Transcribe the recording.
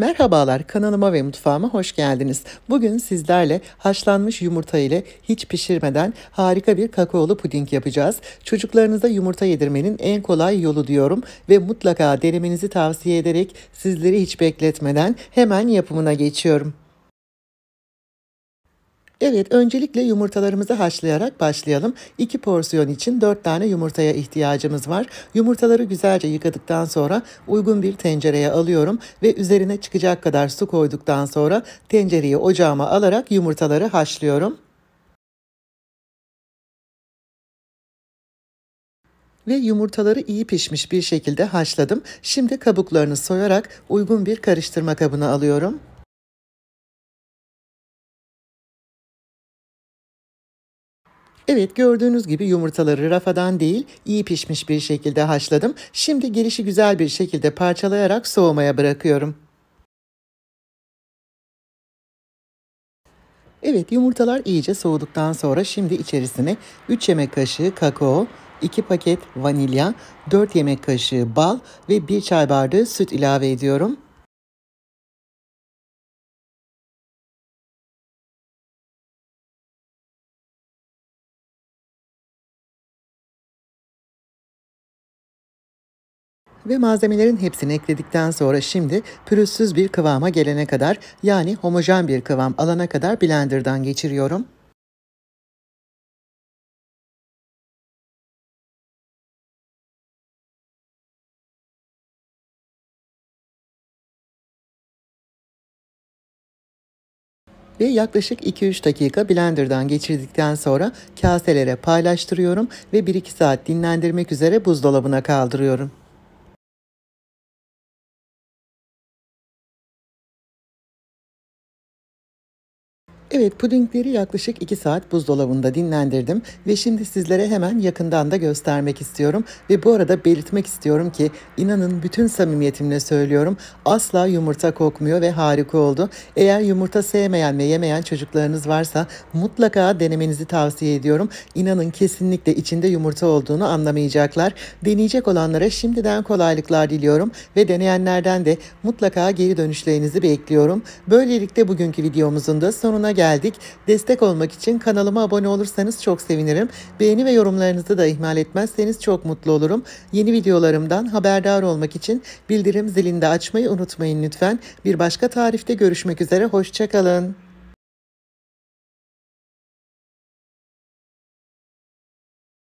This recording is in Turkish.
Merhabalar kanalıma ve mutfağıma hoş geldiniz. Bugün sizlerle haşlanmış yumurta ile hiç pişirmeden harika bir kakaolu puding yapacağız. Çocuklarınıza yumurta yedirmenin en kolay yolu diyorum ve mutlaka denemenizi tavsiye ederek sizleri hiç bekletmeden hemen yapımına geçiyorum. Evet öncelikle yumurtalarımızı haşlayarak başlayalım. 2 porsiyon için 4 tane yumurtaya ihtiyacımız var. Yumurtaları güzelce yıkadıktan sonra uygun bir tencereye alıyorum ve üzerine çıkacak kadar su koyduktan sonra tencereyi ocağıma alarak yumurtaları haşlıyorum. ve yumurtaları iyi pişmiş bir şekilde haşladım. Şimdi kabuklarını soyarak uygun bir karıştırma kabına alıyorum. Evet gördüğünüz gibi yumurtaları rafadan değil iyi pişmiş bir şekilde haşladım. Şimdi gelişi güzel bir şekilde parçalayarak soğumaya bırakıyorum. Evet yumurtalar iyice soğuduktan sonra şimdi içerisine 3 yemek kaşığı kakao, 2 paket vanilya, 4 yemek kaşığı bal ve 1 çay bardağı süt ilave ediyorum. Ve malzemelerin hepsini ekledikten sonra şimdi pürüzsüz bir kıvama gelene kadar yani homojen bir kıvam alana kadar blenderdan geçiriyorum. ve yaklaşık 2-3 dakika blenderdan geçirdikten sonra kaselere paylaştırıyorum ve 1-2 saat dinlendirmek üzere buzdolabına kaldırıyorum. Evet pudingleri yaklaşık 2 saat buzdolabında dinlendirdim ve şimdi sizlere hemen yakından da göstermek istiyorum. Ve bu arada belirtmek istiyorum ki inanın bütün samimiyetimle söylüyorum asla yumurta kokmuyor ve harika oldu. Eğer yumurta sevmeyen ve yemeyen çocuklarınız varsa mutlaka denemenizi tavsiye ediyorum. İnanın kesinlikle içinde yumurta olduğunu anlamayacaklar. Deneyecek olanlara şimdiden kolaylıklar diliyorum ve deneyenlerden de mutlaka geri dönüşlerinizi bekliyorum. Böylelikle bugünkü videomuzun da sonuna geldik geldik. Destek olmak için kanalıma abone olursanız çok sevinirim. Beğeni ve yorumlarınızı da ihmal etmezseniz çok mutlu olurum. Yeni videolarımdan haberdar olmak için bildirim zilini de açmayı unutmayın lütfen. Bir başka tarifte görüşmek üzere. Hoşçakalın.